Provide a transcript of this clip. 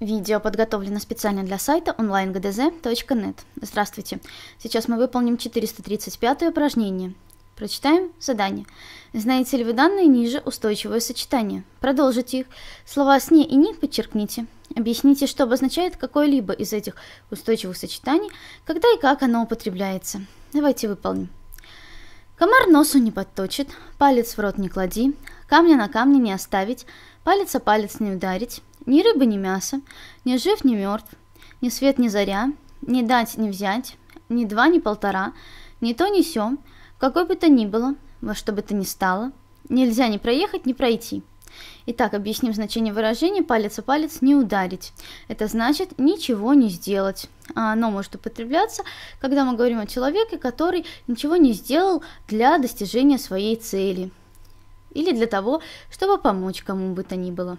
Видео подготовлено специально для сайта onlinegdz.net. Здравствуйте! Сейчас мы выполним 435 упражнение. Прочитаем задание. Знаете ли вы данные ниже устойчивое сочетание? Продолжите их. Слова «сне» и «ни» подчеркните. Объясните, что обозначает какое-либо из этих устойчивых сочетаний, когда и как оно употребляется. Давайте выполним. Комар носу не подточит, палец в рот не клади, камня на камне не оставить, палец о палец не ударить, ни рыбы, ни мяса, ни жив, ни мертв, ни свет, ни заря, ни дать, ни взять, ни два, ни полтора, ни то, ни сё, какой бы то ни было, во что бы то ни стало, нельзя ни проехать, ни пройти. Итак, объясним значение выражения «палец о палец не ударить». Это значит «ничего не сделать». А оно может употребляться, когда мы говорим о человеке, который ничего не сделал для достижения своей цели или для того, чтобы помочь кому бы то ни было.